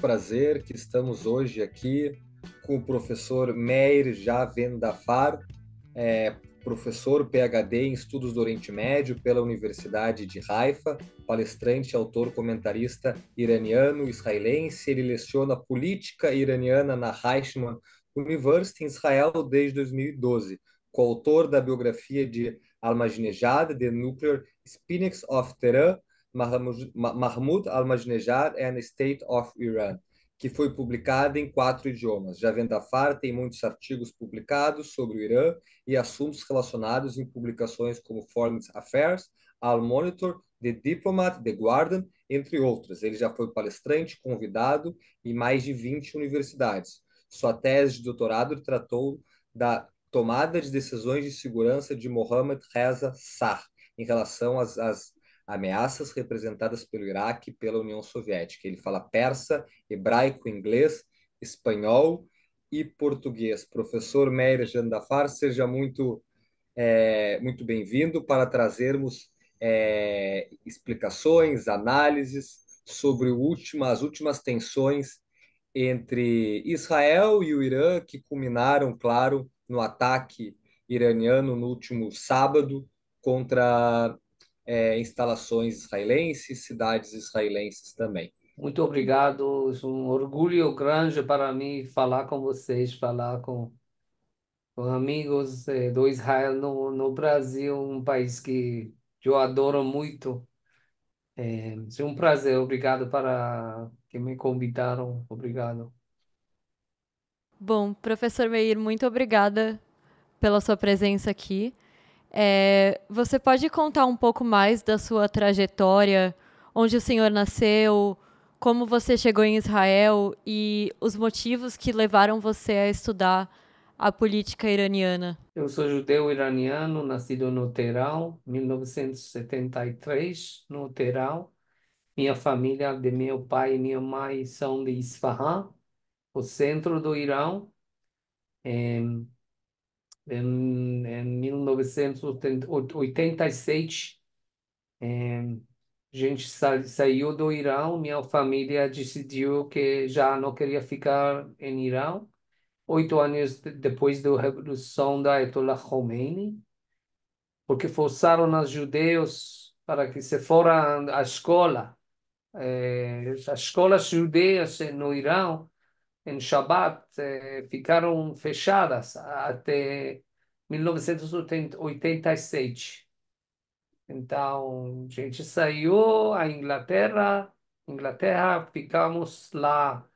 prazer que estamos hoje aqui com o professor Meir Javendafar, é, professor PhD em Estudos do Oriente Médio pela Universidade de Haifa, palestrante, autor, comentarista iraniano-israelense. Ele leciona política iraniana na Reichman University em Israel desde 2012, coautor da biografia de Almajnejad, The Nuclear Spinix of Tehran, Mahmoud Ahmadinejad and State of Iran, que foi publicada em quatro idiomas. far tem muitos artigos publicados sobre o Irã e assuntos relacionados em publicações como Foreign Affairs, Al Monitor, The Diplomat, The Guardian, entre outras. Ele já foi palestrante, convidado em mais de 20 universidades. Sua tese de doutorado tratou da tomada de decisões de segurança de Mohammad Reza Sar em relação às, às ameaças representadas pelo Iraque e pela União Soviética. Ele fala persa, hebraico, inglês, espanhol e português. Professor Meir Jandafar, seja muito, é, muito bem-vindo para trazermos é, explicações, análises sobre as últimas tensões entre Israel e o Irã, que culminaram, claro, no ataque iraniano no último sábado contra é, instalações israelenses, cidades israelenses também. Muito obrigado, é um orgulho grande para mim falar com vocês, falar com, com amigos é, do Israel no, no Brasil, um país que eu adoro muito. É, é um prazer, obrigado para que me convidaram, obrigado. Bom, professor Meir, muito obrigada pela sua presença aqui. É, você pode contar um pouco mais da sua trajetória, onde o senhor nasceu, como você chegou em Israel e os motivos que levaram você a estudar a política iraniana? Eu sou judeu iraniano, nascido no Teherão, 1973, no Teherão. Minha família, de meu pai e minha mãe, são de Isfahan, o centro do Irã. É em, em 1986, é, a gente sa saiu do Irã, minha família decidiu que já não queria ficar em Irã. Oito anos depois da revolução da Ayatollah Khomeini, porque forçaram os judeus para que se foram à escola. É, as escolas judeias no Irã em Shabbat ficaram fechadas até 1986. Então, a gente saiu à Inglaterra, Inglaterra, ficamos lá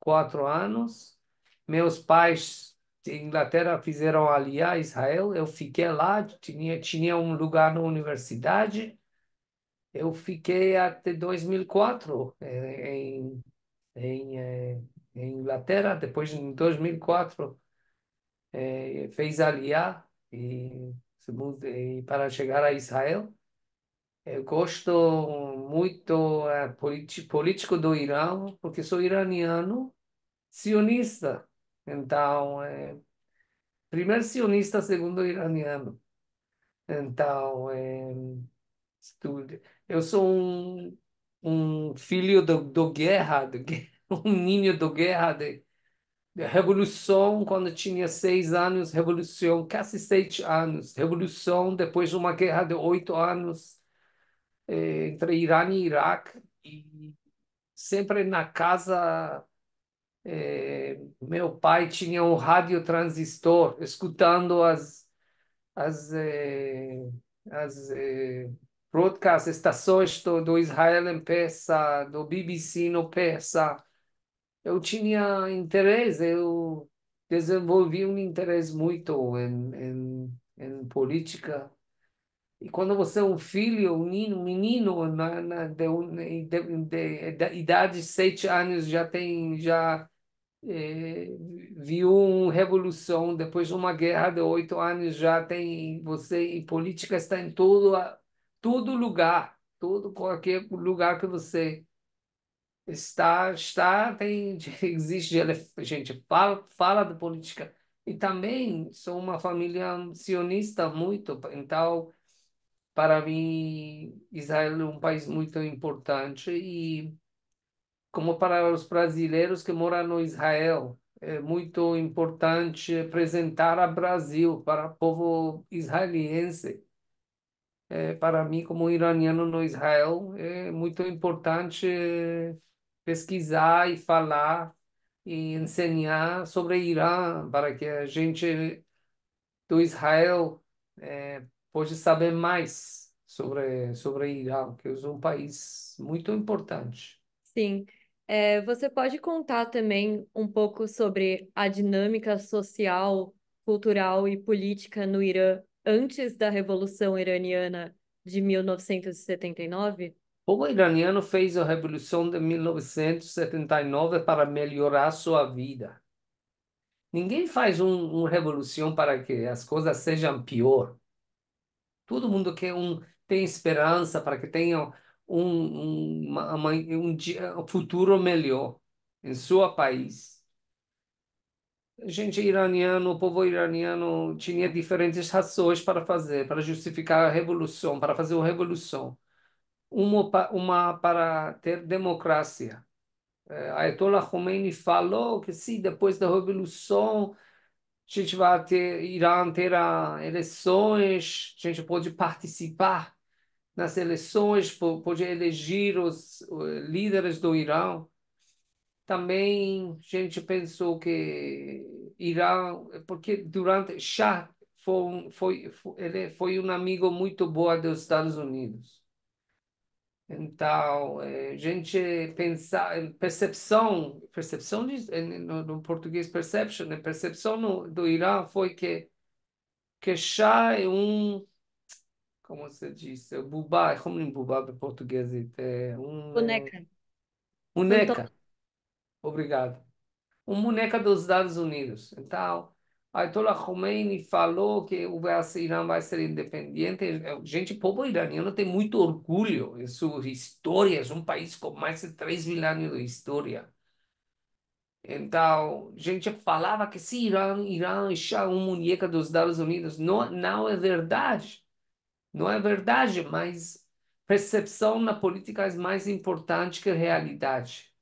quatro anos. Meus pais de Inglaterra fizeram ali a Israel, eu fiquei lá, tinha, tinha um lugar na universidade. Eu fiquei até 2004 eh, em, em eh, em Inglaterra, depois em 2004 é, eh, fez aliar e, e, para chegar a Israel. Eu gosto muito é, político do Irã, porque sou iraniano sionista. Então, é, primeiro sionista, segundo iraniano. Então, é, eu sou um, um filho do, do guerra, do guerra um ninho de guerra, de, de revolução, quando tinha seis anos, revolução, quase sete anos, revolução, depois de uma guerra de oito anos eh, entre Irã e Iraque, e sempre na casa é, meu pai tinha um rádio transistor, escutando as as é, as é, broadcast estações do, do Israel em peça, do BBC no peça, eu tinha interesse, eu desenvolvi um interesse muito em, em, em política. E quando você é um filho, um menino, menino na, na de, de, de, de, idade de sete anos já tem já é, viu uma revolução, depois de uma guerra de oito anos já tem você e política está em todo todo lugar, todo qualquer lugar que você está, está tem, existe, gente fala, fala de política. E também sou uma família sionista muito, então, para mim, Israel é um país muito importante e como para os brasileiros que moram no Israel, é muito importante apresentar o Brasil para o povo israelense. É, para mim, como iraniano no Israel, é muito importante pesquisar e falar e ensinar sobre Irã, para que a gente do Israel é, saber mais sobre sobre Irã, que é um país muito importante. Sim. É, você pode contar também um pouco sobre a dinâmica social, cultural e política no Irã antes da Revolução Iraniana de 1979? povo iraniano fez a Revolução de 1979 para melhorar sua vida. Ninguém faz um, uma revolução para que as coisas sejam pior. Todo mundo quer um, tem esperança para que tenha um, uma, uma, um, dia, um futuro melhor em seu país. A gente iraniano, o povo iraniano tinha diferentes razões para fazer, para justificar a revolução, para fazer uma revolução uma, uma para ter democracia. É, Ayatollah Khomeini falou que se depois da revolução a gente vai ter, irá ter eleições, a gente pode participar nas eleições, pode eleger os líderes do Irã. Também a gente pensou que Irã, porque durante Shah foi, foi, foi, ele foi um amigo muito bom dos Estados Unidos. Então, a eh, gente pensar, percepção, percepção de, eh, no, no, português perception, né? percepção no, do Irã foi que que chá é um, como se diz, é bubá, é como em bubá em português, é um... Boneca. Boneca. Obrigado. Um boneca dos Estados Unidos. Então, Ayatollah Khomeini falou que o Irã vai ser independente. Gente, o povo iraniano tem muito orgulho em sua história. É um país com mais de 3 mil anos de história. Então, gente falava que se Irã, Irã é uma muñeca dos Estados Unidos. Não, não é verdade. Não é verdade, mas percepção na política é mais importante que a realidade.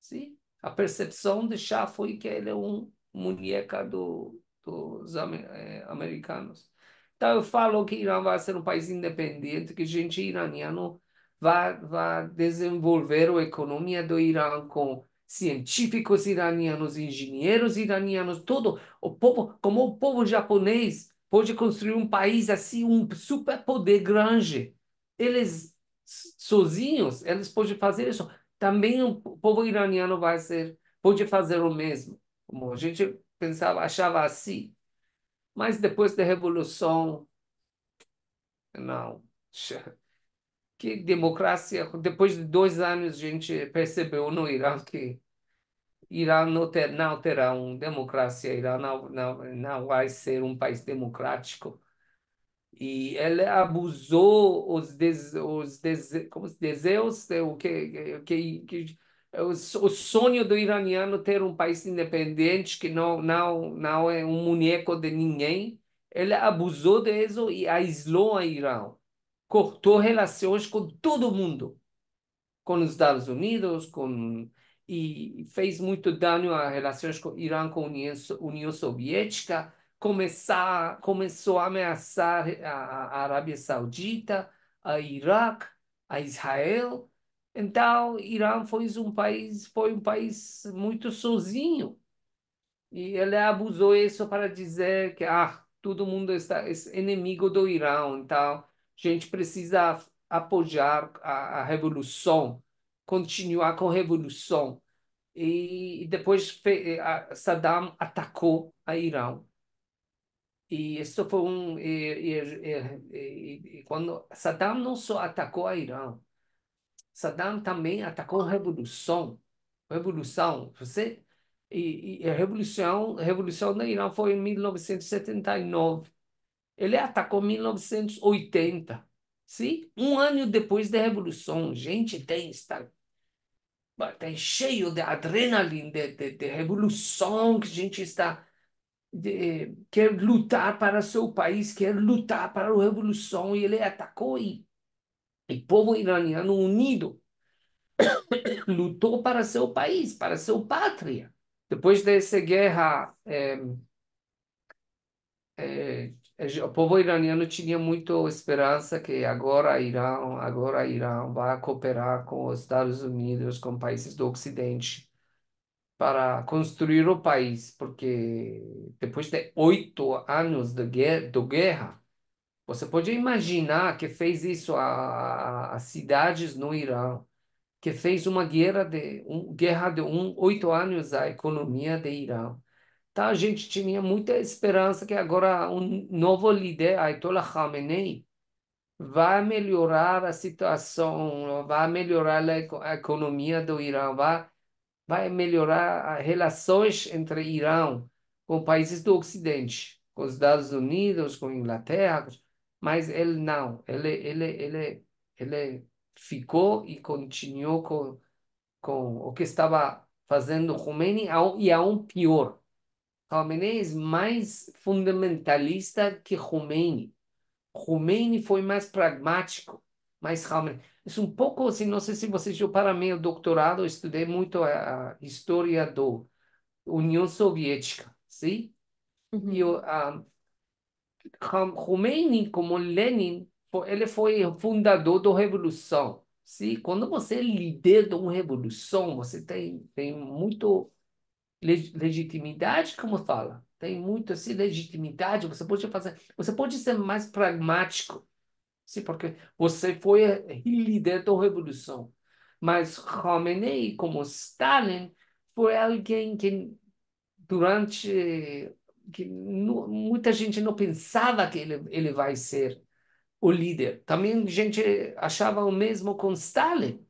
Sim? A percepção de Shah foi que ele é um muñeca do, dos é, americanos. Então, eu falo que Irã vai ser um país independente, que gente iraniano vai, vai desenvolver a economia do Irã com científicos iranianos, engenheiros iranianos, todo o povo, como o povo japonês pode construir um país assim, um superpoder grande. Eles sozinhos, eles podem fazer isso. Também o povo iraniano vai ser, pode fazer o mesmo. Como a gente pensava, achava assim. Mas depois da Revolução, não. Que democracia, depois de dois anos a gente percebeu no Irã que Irã não, ter, não terá uma democracia, Irã não, não, não vai ser um país democrático. E ele abusou os, des, os des, como desejos, o que, que, que é o, o sonho do iraniano ter um país independente que não não não é um boneco de ninguém, ele abusou disso e aislou a Irã, cortou relações com todo mundo, com os Estados Unidos, com e fez muito dano às relações com Irã com a União, União Soviética, começar, começou a ameaçar a, a Arábia Saudita, a Iraque, a Israel, então, Irã foi um país, foi um país muito sozinho. E ele abusou isso para dizer que ah, todo mundo está é inimigo do Irã, então a gente precisa apoiar a, a revolução, continuar com a revolução. E, e depois a, Saddam atacou a Irã. E isso foi um. E, e, e quando Saddam não só atacou a Irã, Saddam também atacou a revolução. Revolução, você? E, e a revolução, a revolução no Irã foi em 1979. Ele atacou em 1980. Sim? Um ano depois da revolução, gente tem está tem cheio de adrenalina, de, de, de revolução que a gente está de, eh, quer lutar para seu país, quer lutar para a revolução e ele atacou e o povo iraniano unido lutou para seu país, para seu pátria. Depois dessa guerra, é, é, o povo iraniano tinha muita esperança que agora Irã, agora Irã vai cooperar com os Estados Unidos, com países do Ocidente, para construir o país, porque depois de oito anos de guerra, guerra você pode imaginar que fez isso a, a cidades no Irã, que fez uma guerra de um, guerra de um, oito anos à economia do Irã. Então a gente tinha muita esperança que agora um novo líder, Ayatollah Khamenei, vai melhorar a situação, vai melhorar a economia do Irã, vai, vai melhorar as relações entre Irã com países do Ocidente, com os Estados Unidos, com a Inglaterra mas ele não, ele, ele, ele, ele ficou e continuou com, com o que estava fazendo Khomeini e aún pior. Khamenei é mais fundamentalista que Khomeini. Khomeini foi mais pragmático, mas Khamenei... Isso é um pouco assim, não sei se vocês... Eu, para meu doutorado, estudei muito a, a história da União Soviética, sim? E uhum. eu, ah, Khomeini, como Lenin, ele foi fundador da revolução. sim. quando você é líder de uma revolução, você tem tem muito leg legitimidade, como fala, tem muito assim legitimidade. Você pode fazer, você pode ser mais pragmático, sim, porque você foi líder da revolução. Mas Khamenei, como Stalin, foi alguém que durante que não, muita gente não pensava que ele, ele vai ser o líder. Também a gente achava o mesmo com Stalin.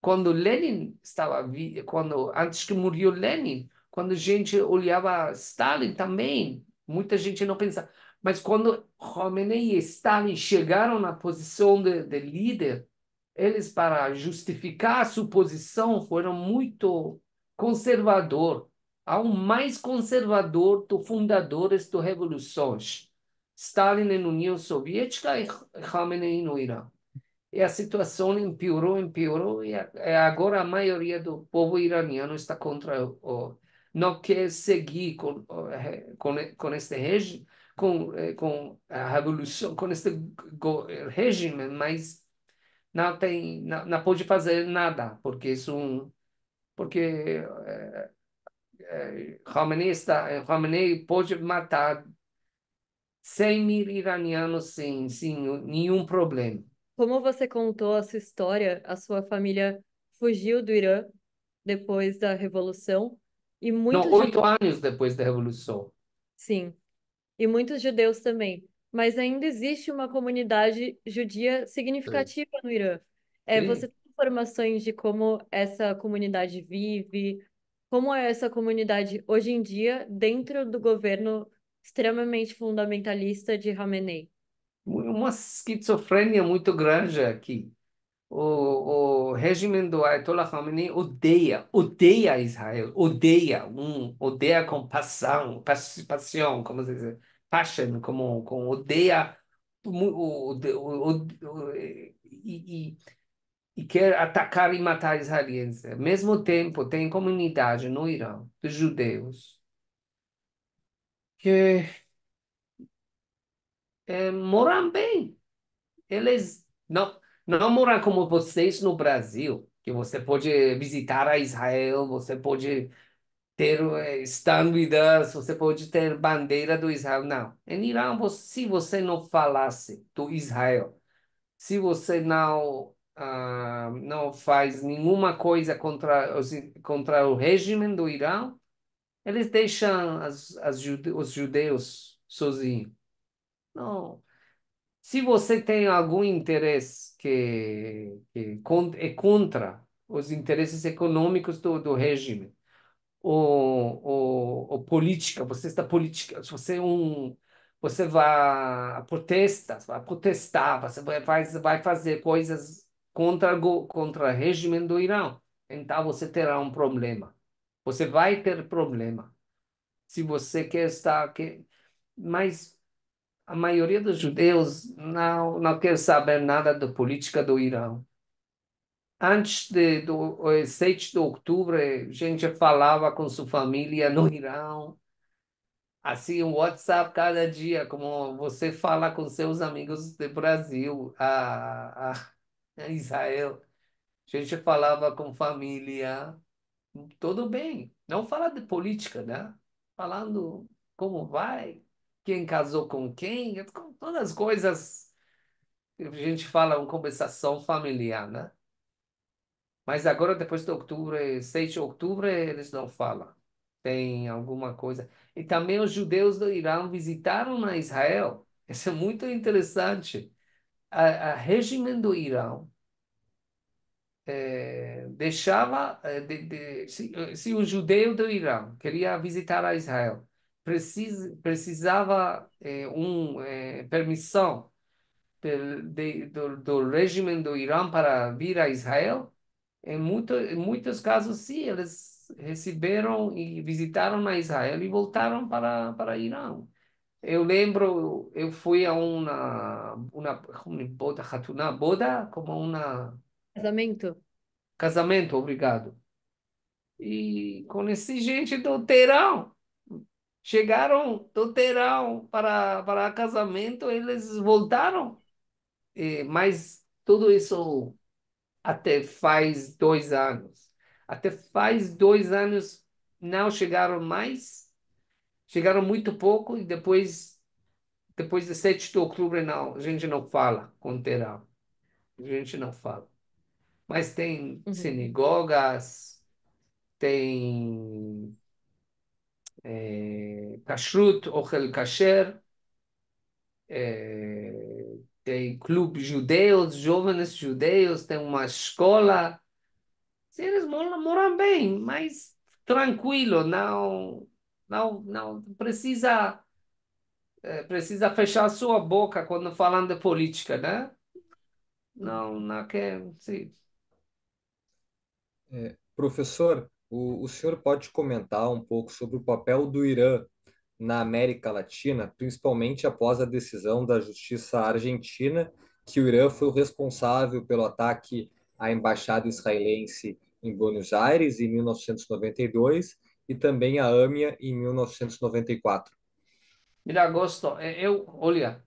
Quando Lenin estava quando antes que morreu Lenin, quando a gente olhava Stalin também, muita gente não pensava. Mas quando Khomeini e Stalin chegaram na posição de, de líder, eles para justificar a sua posição foram muito conservador ao mais conservador dos fundadores das revoluções, Stalin na União Soviética e Khamenei no Irã. E a situação empiorou, empiorou, e agora a maioria do povo iraniano está contra o, não quer seguir com, com, com este regime, com, eh, com a revolução, com este regime, mas não tem, não, não pode fazer nada, porque isso, é porque é, Khamenei, é, está, Khomeini é, pôde matar 100 mil iranianos sem, sem nenhum problema. Como você contou a sua história, a sua família fugiu do Irã depois da Revolução e muitos... Não, oito judeus... anos depois da Revolução. Sim, e muitos judeus também. Mas ainda existe uma comunidade judia significativa Sim. no Irã. É, você tem informações de como essa comunidade vive, como é essa comunidade hoje em dia dentro do governo extremamente fundamentalista de Khamenei? Uma esquizofrenia muito grande aqui. O, o regime do Ayatollah Khamenei odeia, odeia Israel, odeia, um, odeia com paixão, paixão, como se diz, passion, como, como odeia, o, o, o, e, e e quer atacar e matar israelenses. Ao mesmo tempo, tem comunidade no Irã de judeus que é, moram bem. Eles não, não moram como vocês no Brasil, que você pode visitar a Israel, você pode ter estâmbidas, eh, você pode ter bandeira do Israel. Não. Em Irã, se você não falasse do Israel, se você não ah, não faz nenhuma coisa contra, os, contra o regime do Irã, eles deixam as, as jude, os judeus sozinhos. Não. Se você tem algum interesse que, que é contra os interesses econômicos do, do regime, ou, ou, ou política, você está política, se você é um você vai protestar, vai protestar, você vai, vai fazer coisas contra contra o regime do Irã, então você terá um problema. Você vai ter problema. Se você quer estar aqui, mas a maioria dos judeus não não quer saber nada da política do Irã. Antes de, do 7 de outubro, a eh, gente falava com sua família no Irã, assim, o WhatsApp cada dia, como você fala com seus amigos do Brasil. a, ah, a ah. Israel. A gente falava com família, tudo bem. Não fala de política, né? Falando como vai, quem casou com quem, todas as coisas que a gente fala uma conversação familiar, né? Mas agora, depois de outubro, 6 é de outubro, eles não falam. Tem alguma coisa. E também os judeus do Irã visitaram na Israel. Isso é muito interessante a, a regime do Irã é, deixava é, de, de, se, se um judeu do Irã queria visitar a Israel precis, precisava é, um é, permissão de, do, do regime do Irã para vir a Israel em, muito, em muitos casos sim eles receberam e visitaram a Israel e voltaram para para Irã eu lembro, eu fui a uma, ah. uma, uma boda, hatuná, boda, como uma... Casamento. Casamento, obrigado. E conheci gente do Terão Chegaram do Terão para, para casamento, eles voltaram. E, mas tudo isso até faz dois anos. Até faz dois anos não chegaram mais chegaram muito pouco e depois depois de 7 de outubro é não, a gente não fala com Terá. A gente não fala. Mas tem uhum. sinagogas, tem é, kashrut, ochel kasher, é, tem clubes judeus, jovens judeus, tem uma escola. Eles moram, moram bem, mas tranquilo, não não, não precisa é, precisa fechar sua boca quando falando de política, né? Não, não quer, é, sim. É, professor, o, o senhor pode comentar um pouco sobre o papel do Irã na América Latina, principalmente após a decisão da justiça argentina que o Irã foi o responsável pelo ataque à embaixada israelense em Buenos Aires em 1992 e também a AMIA em 1994. Mira, Augusto, é, eu, olha,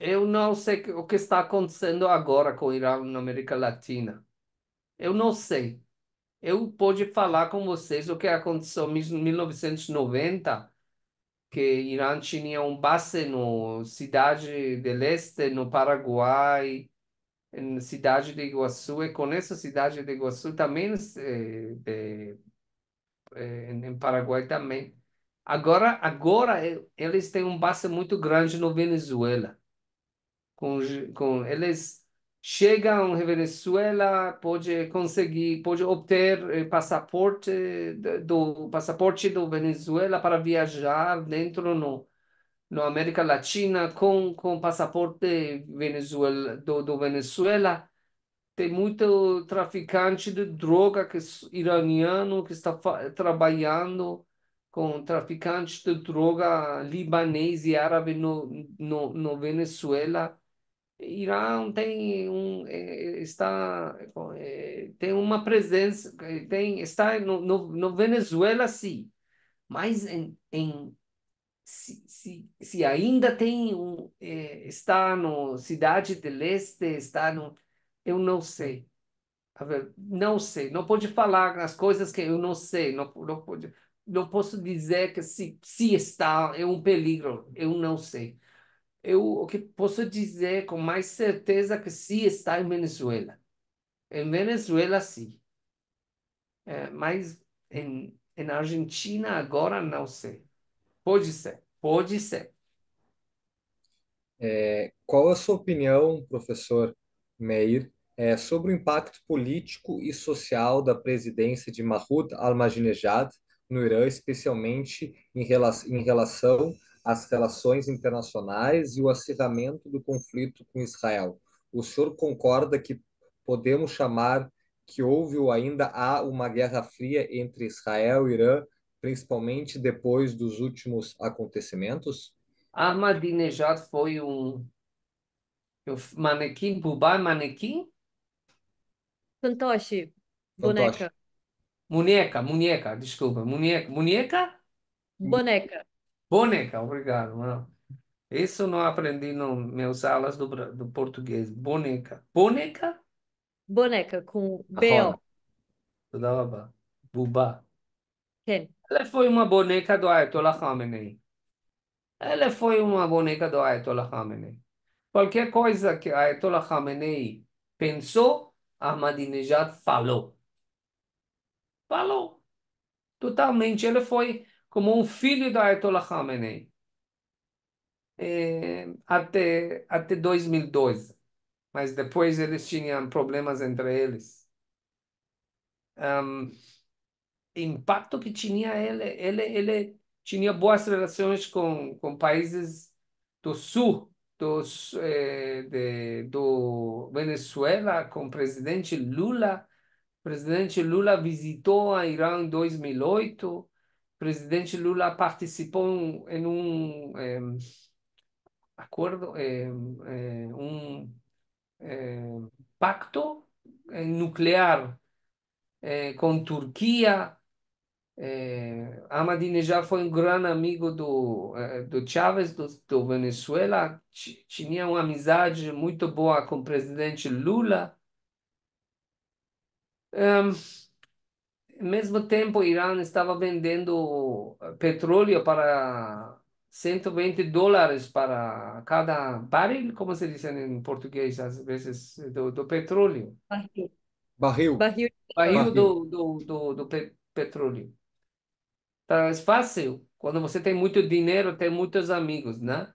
eu não sei o que está acontecendo agora com o Irã na América Latina. Eu não sei. Eu pude falar com vocês o que aconteceu em 1990, que Irã tinha um base no cidade de leste, no Paraguai, na cidade de Iguaçu, e com essa cidade de Iguaçu também eh, de eh, em Paraguai também. Agora, agora eh, eles têm um base muito grande no Venezuela. Com, com eles chegam em Venezuela, pode conseguir, pode obter eh, passaporte do passaporte do Venezuela para viajar dentro no na América Latina com com passaporte Venezuela do, do Venezuela tem muito traficante de droga que é iraniano que está trabalhando com traficantes de droga libanês e árabe no, no, no Venezuela. Irã tem um é, está é, tem uma presença é, tem está no, no, no Venezuela sim mas em, em se, se, se ainda tem um, está no cidade de leste está no eu não sei. Tá não sei, não pode falar as coisas que eu não sei, não, não, pode, não posso dizer que se, se está, é um peligro, eu não sei. Eu o que posso dizer com mais certeza que se está em Venezuela. Em Venezuela, sim. É, mas em, em Argentina, agora, não sei. Pode ser, pode ser. É, qual a sua opinião, professor, Meir, é, sobre o impacto político e social da presidência de Mahmoud Ahmadinejad no Irã, especialmente em, rela em relação às relações internacionais e o acirramento do conflito com Israel. O senhor concorda que podemos chamar que houve ou ainda há uma guerra fria entre Israel e Irã, principalmente depois dos últimos acontecimentos? Ahmadinejad foi um Manequim, bubá, manequim? Fantoche, boneca. Fantoche. Muneca, muneca, desculpa. Muneca, muneca? Boneca. Boneca, obrigado, mano. Isso não aprendi nas minhas aulas do, do português. Boneca. Boneca? Boneca, com B-O. dava bubá. Quem? Ela foi uma boneca do Ayatollah Khamenei. Ela foi uma boneca do Ayatollah Khamenei. Qualquer coisa que Ayatollah Khamenei pensou, Ahmadinejad falou. Falou. Totalmente. Ele foi como um filho da Ayatollah Khamenei. É, até, até 2012. Mas depois eles tinham problemas entre eles. Um, impacto que tinha ele, ele, ele tinha boas relações com, com países do sul dos, eh, de, do Venezuela com o presidente Lula. O presidente Lula visitou a Irã em 2008. O presidente Lula participou em um acordo, um eh, pacto nuclear eh, com Turquia. É, Ahmadinejad foi um grande amigo do, eh, do Chávez, do, do Venezuela, tinha uma amizade muito boa com o presidente Lula. Um, ao mesmo tempo, o Irã estava vendendo eh, petróleo para 120 dólares para cada barril, como se diz em português, às vezes, do, do petróleo. Barril. Barril. Barril, Barril do, do, do, do petróleo. Tá então, mais é fácil quando você tem muito dinheiro, tem muitos amigos, né?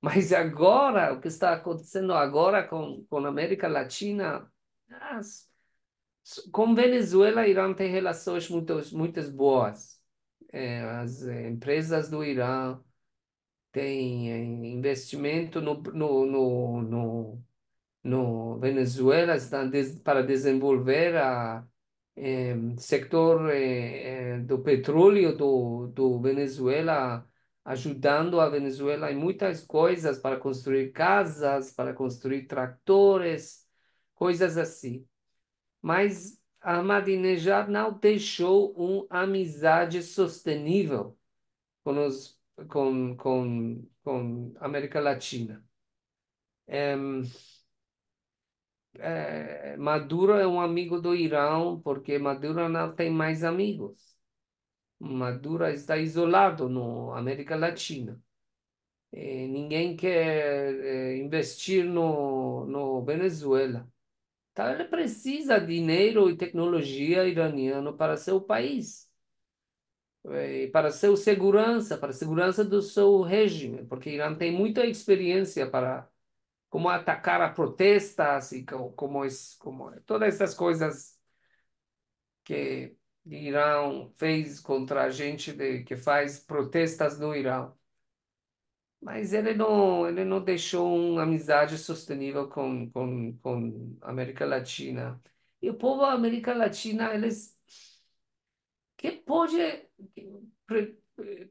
Mas agora, o que está acontecendo agora com, com a América Latina, as, ah, com Venezuela, Irã tem relações muito, muito boas. É, as empresas do Irã têm é, investimento no, no, no, no, no Venezuela, estão des, para desenvolver a eh, sector eh, eh, do petróleo do, do Venezuela ajudando a Venezuela em muitas coisas para construir casas, para construir tratores, coisas assim. Mas Ahmadinejad não deixou uma amizade sustentável com, os, com, com, com a América Latina. Um, é, Maduro é um amigo do Irã, porque Maduro não tem mais amigos. Maduro está isolado na América Latina. E eh, ninguém quer é, investir no, no Venezuela. Então, ele precisa de dinheiro e tecnologia iraniano para seu país, e para sua segurança, para a segurança do seu regime, porque Irã tem muita experiência para como atacar a protestas assim, e como, como, como todas essas coisas que Irã fez contra a gente de, que faz protestas no Irã. Mas ele não, ele não deixou uma amizade sustentável com, com, com a América Latina. E o povo da América Latina, eles. Que pode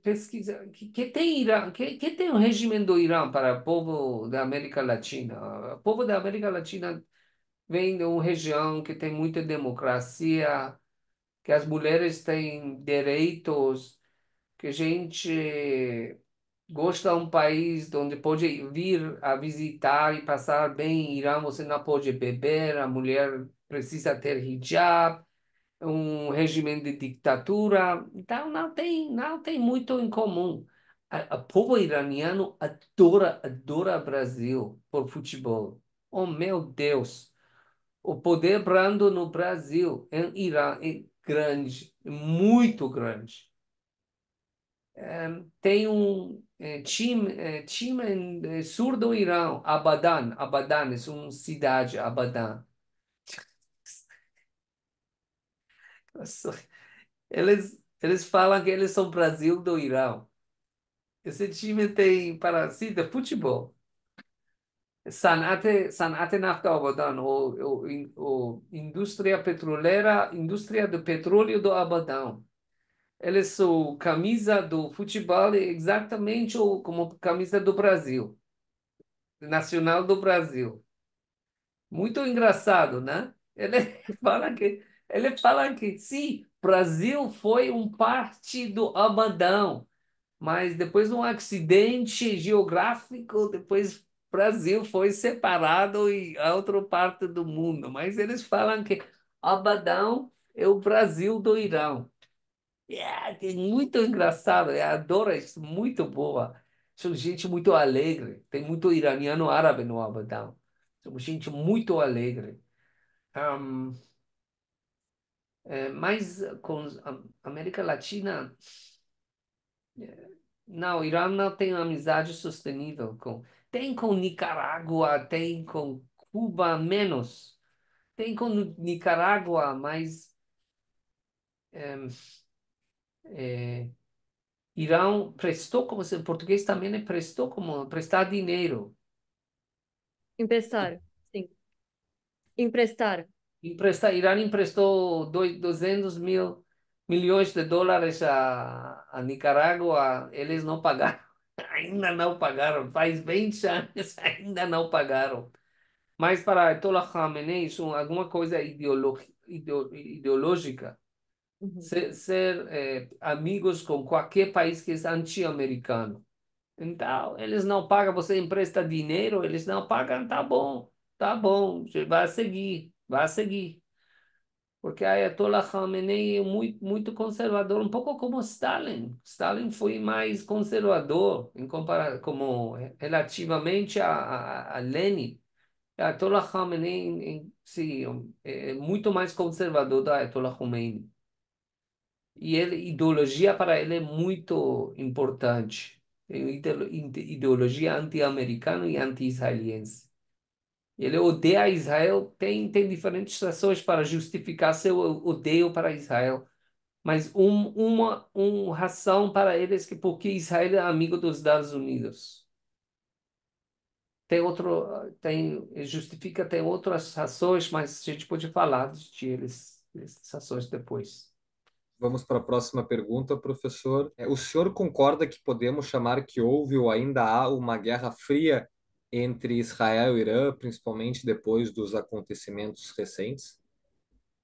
pesquisa que, que tem Irã, que, que tem o regime do Irã para o povo da América Latina. O povo da América Latina vem de uma região que tem muita democracia, que as mulheres têm direitos, que a gente gosta de um país onde pode vir a visitar e passar bem. Irã você não pode beber, a mulher precisa ter hijab um regime de ditadura, então não tem, não tem muito em comum. O povo iraniano adora, adora Brasil por futebol. Oh, meu Deus! O poder brando no Brasil, em Irã, é grande, muito grande. É, tem um é, time, é, time em, sul do Irã, Abadan. Abadan é uma cidade, Abadan Eles, eles falam que eles são Brasil do Irã. Esse time tem de futebol. sanate صنعت نفت Abadan, و, و, و indústria petroleira, indústria do petróleo do Abadão. Eles são camisa do futebol exatamente como camisa do Brasil, nacional do Brasil. Muito engraçado, né? Ele fala que ele fala que sim, Brasil foi um parte do Abadão mas depois de um acidente geográfico, depois Brasil foi separado e outra parte do mundo. Mas eles falam que Abadão é o Brasil do Irã. Yeah, é muito engraçado, eu é adoro isso, é muito boa. São gente muito alegre, tem muito iraniano árabe no Abadão. São gente muito alegre. Um, é, mas com a América Latina, é, não, o Irã não tem amizade sustentável com. Tem com Nicarágua, tem com Cuba menos. Tem com Nicarágua, mas é, é, Irã prestou como se português também é prestou como prestar dinheiro. Emprestar, sim. Emprestar. Empresta, Irã emprestou 200 mil milhões de dólares a, a Nicarágua, eles não pagaram, ainda não pagaram, faz 20 anos, ainda não pagaram. Mas para Ayatollah Khamenei, isso é alguma coisa ideológica. Uhum. Ser, ser eh, é, amigos com qualquer país que é anti-americano. Então, eles não pagam, você empresta dinheiro, eles não pagam, tá bom, tá bom, você vai seguir. Vai seguir. Porque Ayatollah Khamenei é muito, muito conservador, um pouco como Stalin. Stalin foi mais conservador em compara como eh, relativamente a, a, a Lenin. Ayatollah Khamenei sim é, é muito mais conservador da Ayatollah Khomeini. E ele, ideologia para ele é muito importante. É ideologia anti-americana e anti-israelense. Ele odeia Israel, tem, tem diferentes razões para justificar seu odeio para Israel. Mas um, uma, uma razão para eles é que porque Israel é amigo dos Estados Unidos. Tem outro, tem, justifica, tem outras razões, mas a gente pode falar de eles, dessas razões depois. Vamos para a próxima pergunta, professor. É, o senhor concorda que podemos chamar que houve ou ainda há uma guerra fria entre Israel e Irã, principalmente depois dos acontecimentos recentes?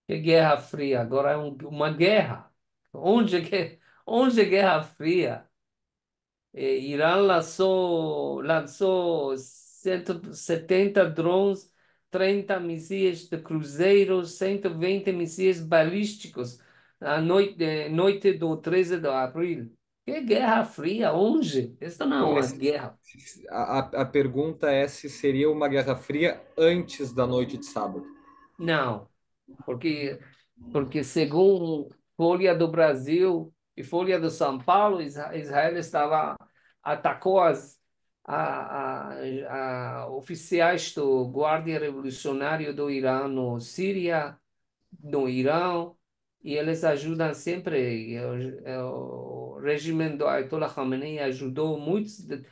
Que Guerra Fria, agora é um, uma guerra. Onde, é que, onde é Guerra Fria? É, Irã lançou, lançou 170 drones, 30 mísseis de cruzeiro, 120 mísseis balísticos na noite, noite do 13 de abril. Que Guerra Fria? Onde? Isso não é uma Esse, guerra. A, a pergunta é se seria uma Guerra Fria antes da noite de sábado. Não, porque, porque segundo Folha do Brasil e Folha do São Paulo, Israel estava atacou as a, a, a oficiais do Guarda Revolucionário do Irã no Síria, no Irã, e eles ajudam sempre. Eu, eu, regime do Ayatollah Khamenei ajudou muitos. De,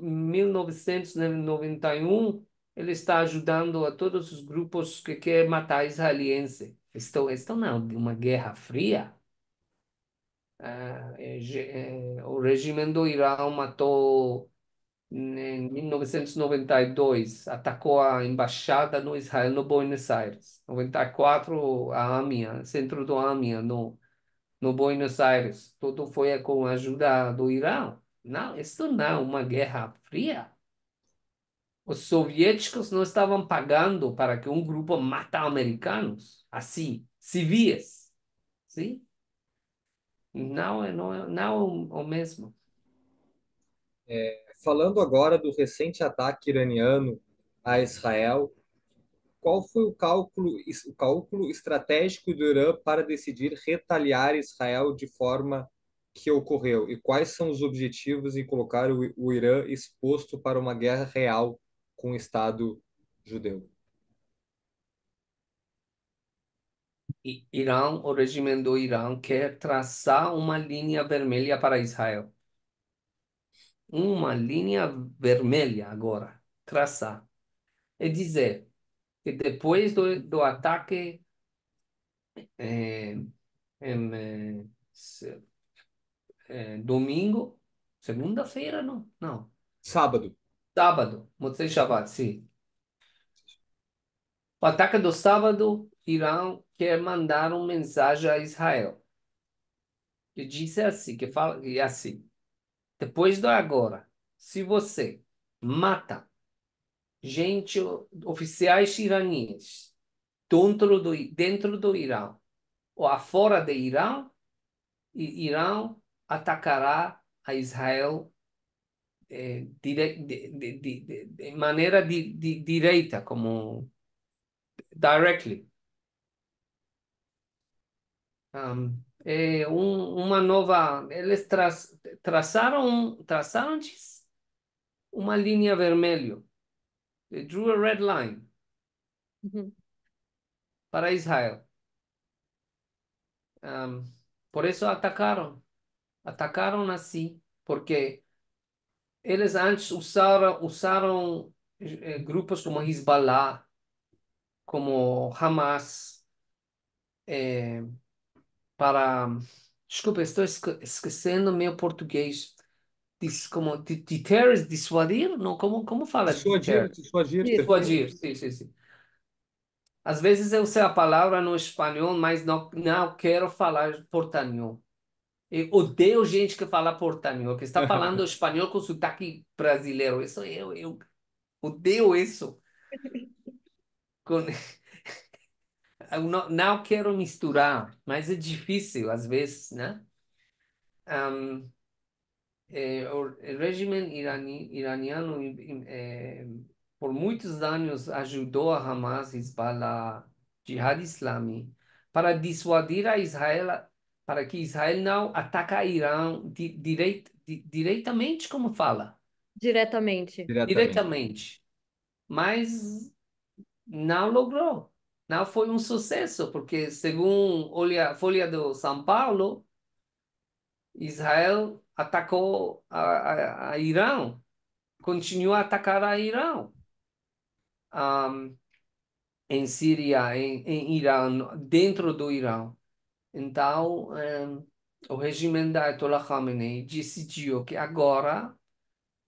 1991, ele está ajudando a todos os grupos que querem matar israelense. Estão, estão não, uma guerra fria. Ah, é, é, o regime do Irã matou né, em 1992 atacou a embaixada no Israel no Buenos Aires 94 a AMIA centro do AMIA no no Buenos Aires, tudo foi com a ajuda do Irã. Não, isso não é uma guerra fria. Os soviéticos não estavam pagando para que um grupo mata americanos, assim, civis. Sim? Não, não, é, não é, é o mesmo. É, falando agora do recente ataque iraniano a Israel, qual foi o cálculo, o cálculo estratégico do Irã para decidir retaliar Israel de forma que ocorreu? E quais são os objetivos em colocar o, o Irã exposto para uma guerra real com o Estado judeu? Irã, o regime do Irã quer traçar uma linha vermelha para Israel. Uma linha vermelha agora, traçar. É dizer, que depois do, do ataque é, em, eh, se, é, domingo, segunda-feira, não, não. Sábado. Sábado, Motzei Shabbat, sim. O ataque do sábado, Irã quer mandar uma mensagem a Israel. Que diz assim, que fala e assim. Depois do agora, se você mata gente, oficiais iranianos dentro do, dentro do Irã ou afora de Irã, e Irã atacará a Israel eh, dire, de, de, de, de, maneira direita, como directly. Um, é eh, um, uma nova. Eles tra, traçaram, traçaram uma linha vermelha They drew a red line uhum. para Israel. Um, por isso atacaram. Atacaram assim, porque eles antes usaram, usaram eh, grupos como Hezbollah, como Hamas, eh, para. Desculpa, estou esquecendo meu português dis, como deter, dissuadir, não, como, como fala? Dissuadir, dissuadir. Dissuadir, sim, sim, sim. Às vezes eu sei a palavra no espanhol, mas não, não quero falar portanhol. Eu odeio gente que fala portanhol, que está falando espanhol com sotaque brasileiro. Isso é, eu, eu odeio isso. Com... não, não quero misturar, mas é difícil às vezes, né? Um, é, o regime irani, iraniano é, por muitos anos ajudou a Hamas, Hezbollah, Jihad Islami para dissuadir a Israel para que Israel não ataque a Irã di, direit, di, diretamente, como fala? Diretamente. Diretamente. diretamente. Mas não logrou. Não foi um sucesso, porque segundo a Folha do São Paulo, Israel atacou a, a, a Irã, continua a atacar a Irã. Um, em Síria, em, em Irã, dentro do Irã. Então, um, ehm, o regime da Ayatollah Khamenei decidiu que agora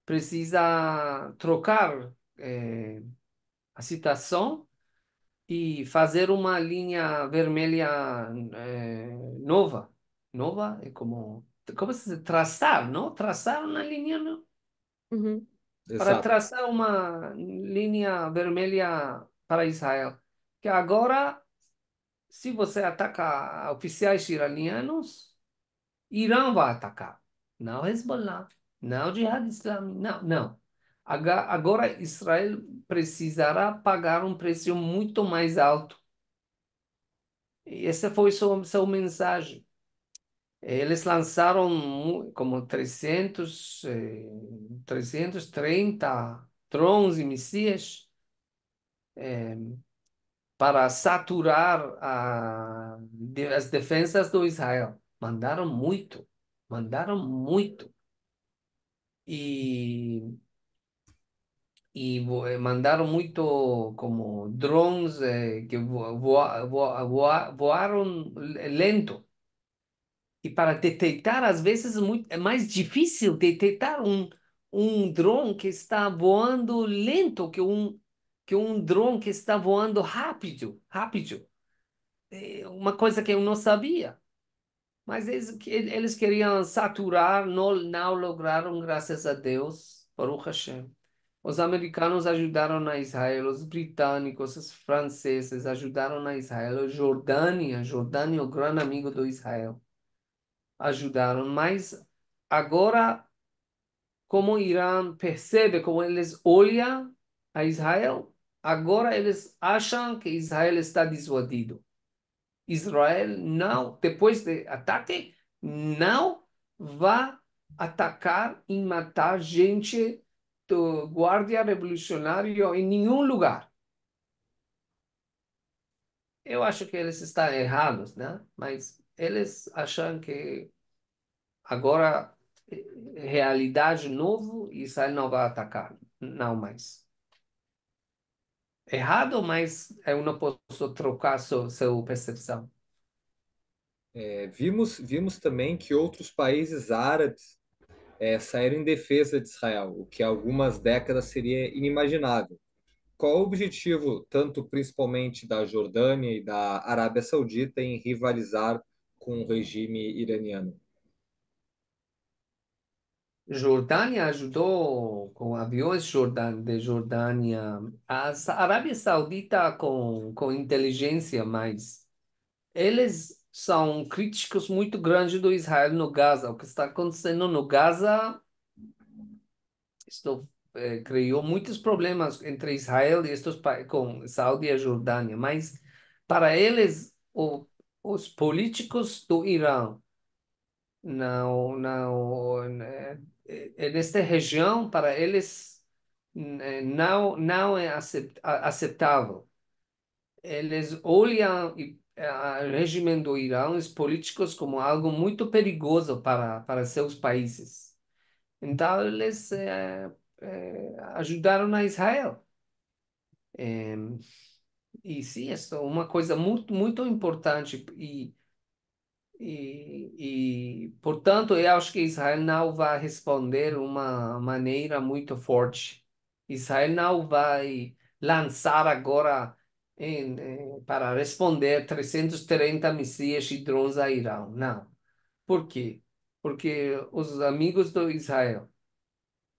precisa trocar eh, a situação e fazer uma linha vermelha eh, nova. Nova é como como se diz? Traçar, não? Traçar uma linha, não? Uhum. Para traçar uma linha vermelha para Israel. Que agora, se você ataca oficiais iranianos, Irã vai atacar. Não Hezbollah, não Jihad Islâmico, não, não. Agora Israel precisará pagar um preço muito mais alto. E essa foi sua, sua mensagem. Eles lançaram como 300, 330 eh, drones e mísseis é, para saturar a, as defensas do Israel. Mandaram muito, mandaram muito. E, e eh, mandaram muito como drones é, que voa, voa, voa, voaram lento e para detectar, às vezes, muito, é mais difícil detectar um, um drone que está voando lento que um, que um drone que está voando rápido, rápido. É uma coisa que eu não sabia. Mas eles, eles queriam saturar, não, não lograram, graças a Deus, Baruch Hashem. Os americanos ajudaram na Israel, os britânicos, os franceses ajudaram na Israel, Jordânia, Jordânia o grande amigo do Israel ajudaram, mas agora, como o Irã percebe, como eles olham a Israel, agora eles acham que Israel está dissuadido. Israel não, depois do ataque, não vai atacar e matar gente do guarda revolucionário em nenhum lugar. Eu acho que eles estão errados, né? Mas eles acham que agora eh, realidade novo e Israel não vai atacar, não mais. Errado, mas é eu não posso trocar sua, sua percepção. É, vimos, vimos também que outros países árabes é, saíram em defesa de Israel, o que há algumas décadas seria inimaginável. Qual o objetivo, tanto principalmente da Jordânia e da Arábia Saudita, em rivalizar com o regime iraniano? Jordânia ajudou com aviões de Jordânia. A Arábia Saudita com, com inteligência, mas eles são críticos muito grandes do Israel no Gaza. O que está acontecendo no Gaza isto, eh, criou muitos problemas entre Israel e estes com Saúde e Jordânia. Mas para eles, o os políticos do Irã não não né, nesta região para eles né, não não é aceitável eles olham o regime do Irã os políticos como algo muito perigoso para para seus países então eles é, é, ajudaram a Israel é, e sim, é uma coisa muito, muito importante e, e, e, portanto, eu acho que Israel não vai responder uma maneira muito forte. Israel não vai lançar agora em, em, para responder 330 mísseis e drones a Irã. Não. Por quê? Porque os amigos do Israel,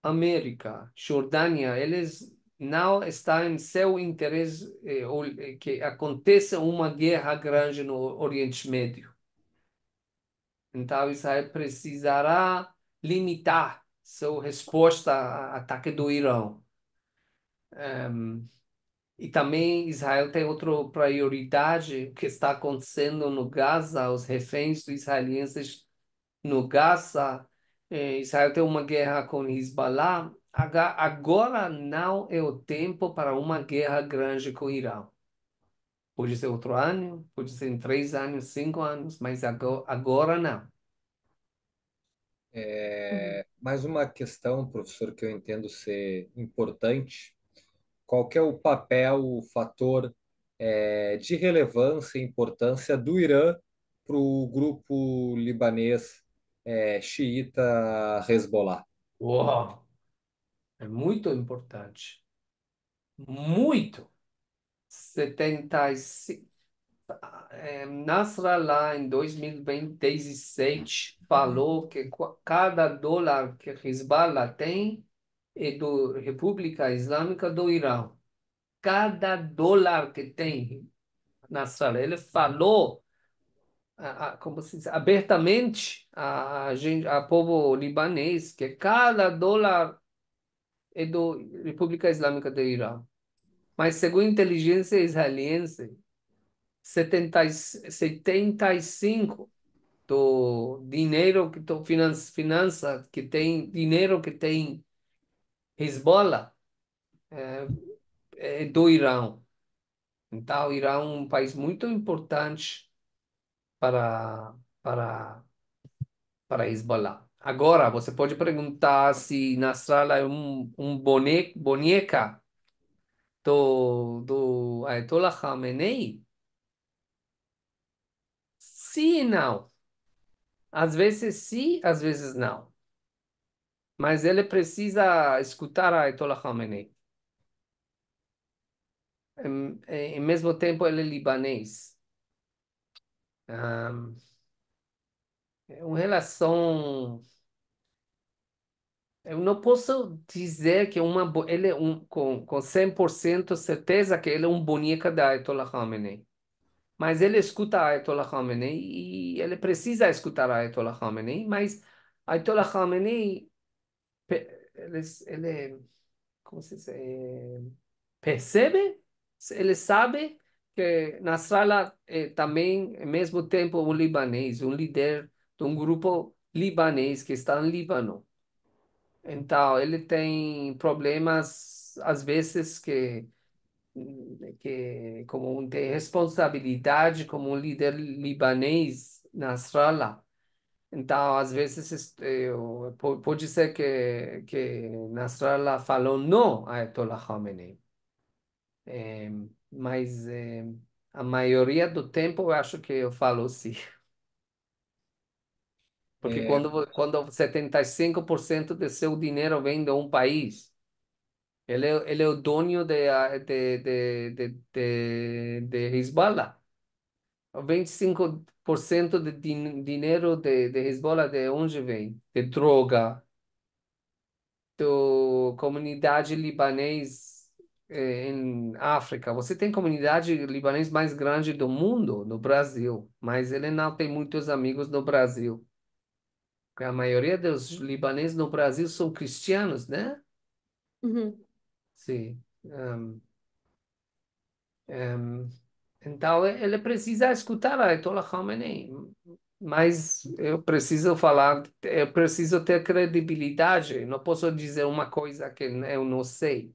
América, Jordânia, eles não está em seu interesse eh, eh, que aconteça uma guerra grande no Oriente Médio. Então Israel precisará limitar sua resposta ao ataque do Irã. Um, ehm, e também Israel tem outra prioridade que está acontecendo no Gaza, os reféns dos israelenses no Gaza. Eh, Israel tem uma guerra com Hezbollah Agora não é o tempo para uma guerra grande com o Irã. Pode ser outro ano, pode ser em três anos, cinco anos, mas agora, agora não. É, uhum. mais uma questão, professor, que eu entendo ser importante. Qual é o papel, o fator é, de relevância e importância do Irã para o grupo libanês é, xiita Hezbollah? Uau! É muito importante. Muito. 75. É, Nasrallah, em 2016, uhum. falou que cada dólar que Hezbollah tem é do República Islâmica do Irã. Cada dólar que tem Nasrallah, ele falou como se diz, abertamente a, gente, a povo libanês que cada dólar e da República Islâmica do Irã. Mas, segundo a inteligência israelense, 70, 75 do dinheiro que do finança, finança que tem dinheiro que tem Hezbollah é, é do Irã. Então, o Irã é um país muito importante para para para Hezbollah. Agora, você pode perguntar se na é um, um boneco, boneca do, do Ayatollah é, Khamenei? Sim e não. Às vezes sim, às vezes não. Mas ele precisa escutar Ayatollah Khamenei. Em, mesmo tempo, ele é libanês. Um, é Uma relação. Eu não posso dizer que é uma ele é um com, com 100% certeza que ele é um boneca da Ayatollah Khamenei. Mas ele escuta a Ayatollah Khamenei e ele precisa escutar a Ayatollah Khamenei, mas a Ayatollah Khamenei ele, ele como se diz, é, percebe, ele sabe que Nasrallah é também, ao mesmo tempo, um libanês, um líder de um grupo libanês que está no Líbano. Então, ele tem problemas, às vezes, que, que como tem responsabilidade como líder libanês, na Nasrallah. Então, às vezes, eu, pode ser que, que Nasrallah falou não a Ayatollah Khamenei. É, mas é, a maioria do tempo eu acho que eu falo sim. Porque é. quando, quando 75% de seu dinheiro vem de um país, ele, é, ele é o dono de, de, de, de, de, de Hezbollah. 25% de din, dinheiro de, de Hezbollah de onde vem? De droga, da comunidade libanês é, em África. Você tem comunidade libanês mais grande do mundo, no Brasil, mas ele não tem muitos amigos no Brasil a maioria dos libaneses no Brasil são cristianos, né? Uhum. Sim. Um, um, então, ele precisa escutar a Etola Khamenei, mas eu preciso falar, eu preciso ter credibilidade, não posso dizer uma coisa que eu não sei.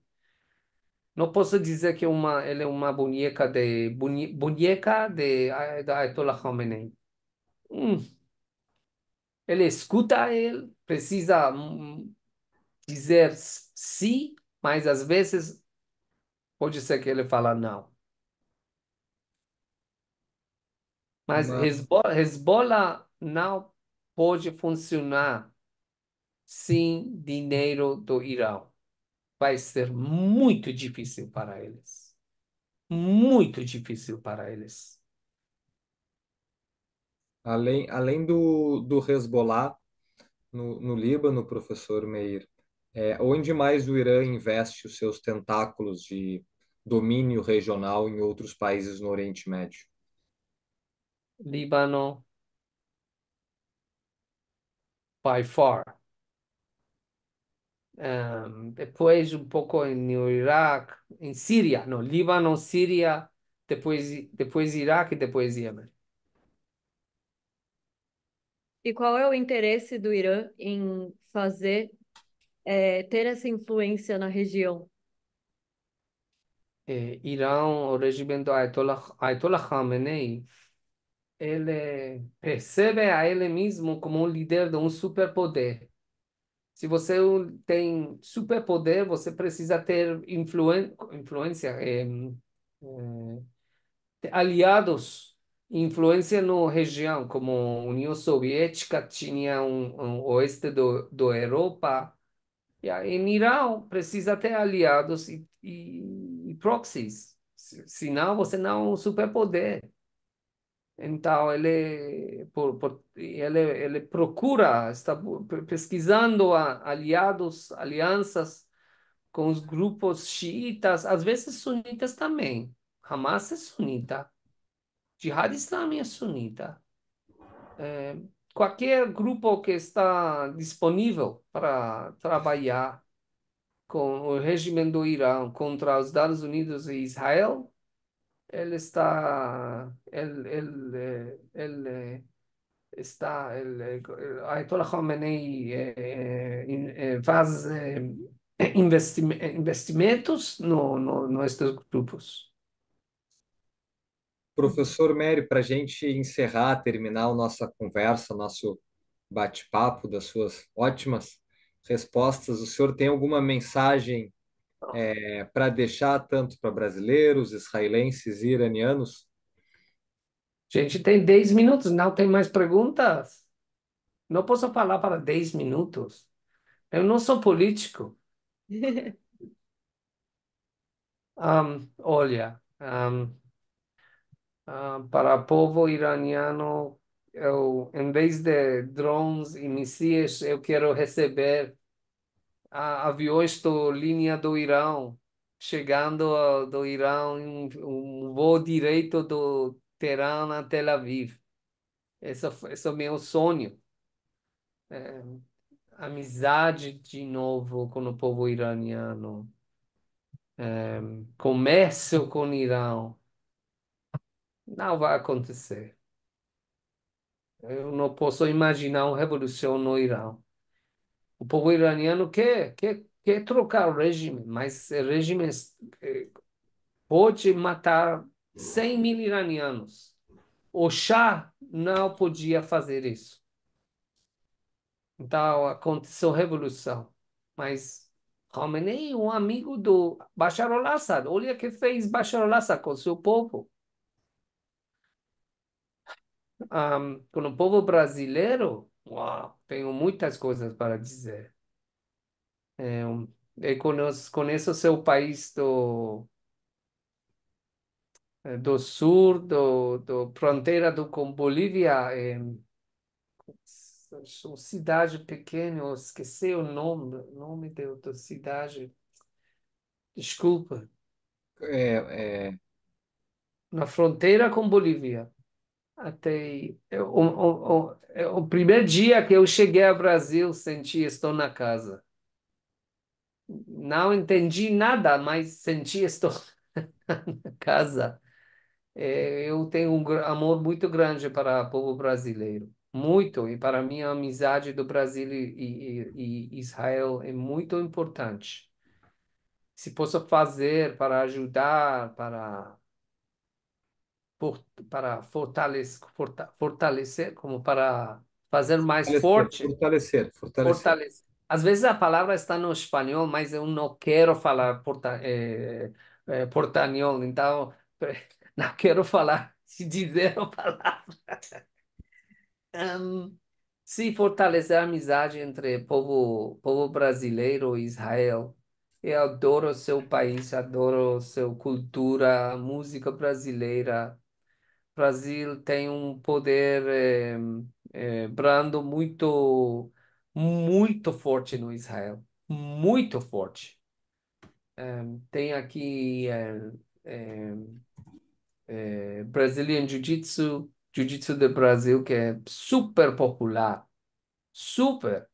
Não posso dizer que uma, ele é uma boneca de boneca de da Ayatollah Khamenei. Hum. Ele escuta ele, precisa dizer sim, mas às vezes pode ser que ele fala não. Mas Hezbollah, Hezbollah não pode funcionar sem dinheiro do Irã. Vai ser muito difícil para eles. Muito difícil para eles. Além, além do, do Hezbollah no, no Líbano, professor Meir, é, onde mais o Irã investe os seus tentáculos de domínio regional em outros países no Oriente Médio? Líbano, by far. Um, depois um pouco no Iraque, em Síria, no Líbano, Síria, depois depois Iraque e depois Iêmen. E qual é o interesse do Irã em fazer, é, ter essa influência na região? É, Irã, o regime do Ayatollah, Ayatollah Khamenei, ele percebe a ele mesmo como um líder de um superpoder. Se você tem superpoder, você precisa ter influência, influência é, é aliados influência na região, como a União Soviética tinha um, um oeste do, do Europa, yeah, em Irã precisa ter aliados e, e, e proxies, senão você não é um superpoder. Então ele, por, por, ele, ele procura, está pesquisando aliados, alianças com os grupos xiitas, às vezes sunitas também. Hamas é sunita. Jihad Islami é sunita. É, qualquer grupo que está disponível para trabalhar com o regime do Irã contra os Estados Unidos e Israel, ele está, ele, ele, ele está, ele, Ayatollah Khomeini é, é, é faz é, investimentos no, no, nestes grupos. Professor Mério, para a gente encerrar, terminar a nossa conversa, nosso bate-papo, das suas ótimas respostas, o senhor tem alguma mensagem é, eh, para deixar tanto para brasileiros, israelenses e iranianos? A gente tem 10 minutos, não tem mais perguntas? Não posso falar para 10 minutos. Eu não sou político. um, olha, um, ah, para o povo iraniano, eu, em vez de drones e mísseis, eu quero receber ah, aviões da linha do Irão, chegando ah, do Irão, um, um voo direto do Teherã a Tel Aviv. Esse, esse é o meu sonho. É, amizade de novo com o povo iraniano, é, comércio com o Irão, não vai acontecer. Eu não posso imaginar uma revolução no Irã. O povo iraniano quer, quer, quer trocar o regime, mas o regime eh, pode matar 100 mil iranianos. O Shah não podia fazer isso. Então aconteceu revolução. Mas Khamenei, um amigo do Bashar al-Assad, olha o que fez Bashar al-Assad com seu povo um, com o povo brasileiro, uau, tenho muitas coisas para dizer. É, é conheço, conheço seu país do, eh, do sul, do, do fronteira do, com Bolívia, é, uma cidade pequena, eu esqueci o nome, nome da, da cidade. Desculpa. É, é... Na fronteira com Bolívia. Até o o, o, é, o primeiro dia que eu cheguei ao Brasil, senti estou na casa. Não entendi nada, mas senti estou na casa. É, eu tenho um amor muito grande para o povo brasileiro, muito. E para mim, a amizade do Brasil e, e, e Israel é muito importante. Se posso fazer para ajudar, para para fortalecer, fortalecer, como para fazer mais fortalecer, forte. Fortalecer, fortalecer, fortalecer. Às vezes a palavra está no espanhol, mas eu não quero falar porta, é, é, portanhol, então não quero falar, se dizer a palavra. um, se fortalecer a amizade entre povo, povo brasileiro e Israel. Eu adoro seu país, adoro sua cultura, música brasileira. Brasil tem um poder é, é, brando muito, muito forte no Israel. Muito forte. Eh, tem aqui Brazilian Jiu-Jitsu, Jiu-Jitsu do Brasil, que é super popular. Super.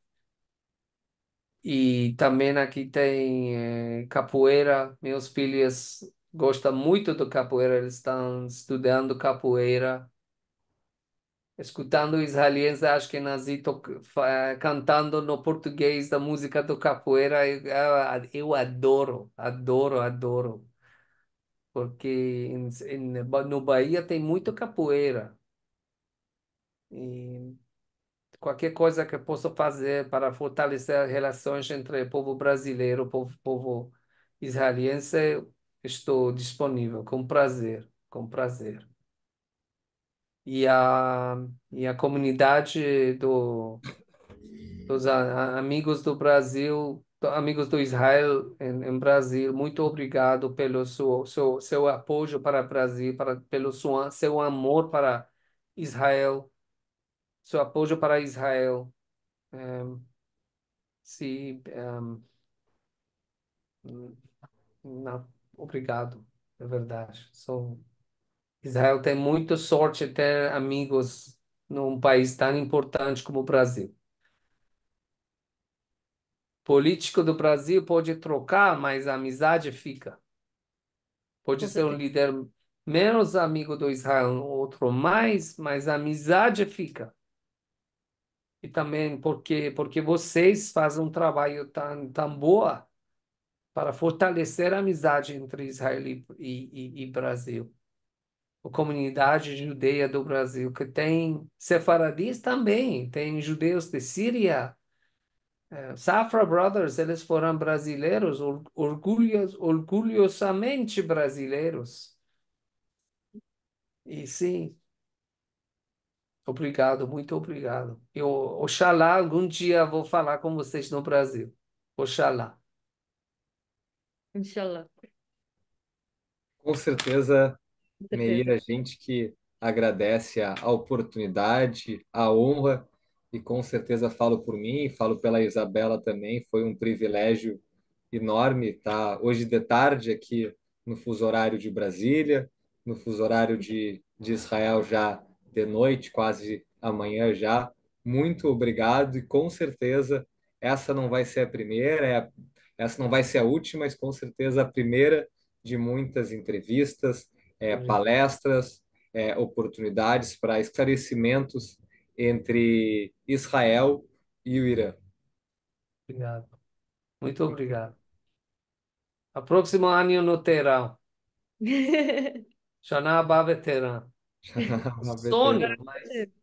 E também aqui tem capoeira. Meus filhos gosta muito do capoeira, eles estão estudando capoeira, escutando israelenses Ashkenazi cantando no português da música do capoeira. Eu, eu adoro, adoro, adoro. Porque em, em, no Bahia tem muito capoeira. E qualquer coisa que eu possa fazer para fortalecer as relações entre o povo brasileiro e o povo, povo israelense, Estou disponível, com prazer, com prazer. E a, e a comunidade do, dos a, amigos do Brasil, do, amigos do Israel em, em, Brasil, muito obrigado pelo seu, seu, seu apoio para o Brasil, para, pelo seu, seu amor para Israel, seu apoio para Israel. Um, ehm, se, um, ehm, não Obrigado, é verdade. Israel tem muita sorte de ter amigos num país tão importante como o Brasil. Político do Brasil pode trocar, mas a amizade fica. Pode ser um líder menos amigo do Israel, outro mais, mas a amizade fica. E também porque porque vocês fazem um trabalho tão, tão boa para fortalecer a amizade entre Israel e, e, e Brasil. A comunidade judeia do Brasil, que tem sefaradis também, tem judeus de Síria. É, Safra Brothers, eles foram brasileiros, orgulhos, orgulhosamente brasileiros. E sim, Obrigado, muito obrigado. Eu, oxalá, algum dia vou falar com vocês no Brasil. Oxalá. Inshallah. Com certeza, Com né, a gente que agradece a, a oportunidade, a honra, e com certeza falo por mim, falo pela Isabela também, foi um privilégio enorme estar tá? hoje de tarde aqui no fuso horário de Brasília, no fuso horário de, de Israel já de noite, quase amanhã já. Muito obrigado e com certeza essa não vai ser a primeira, é a essa não vai ser a última, mas com certeza a primeira de muitas entrevistas, é, uhum. palestras, é, oportunidades para esclarecimentos entre Israel e o Irã. Obrigado. Muito obrigado. A próximo ano no Teherã. Shana Abba Teherã. Sono, mas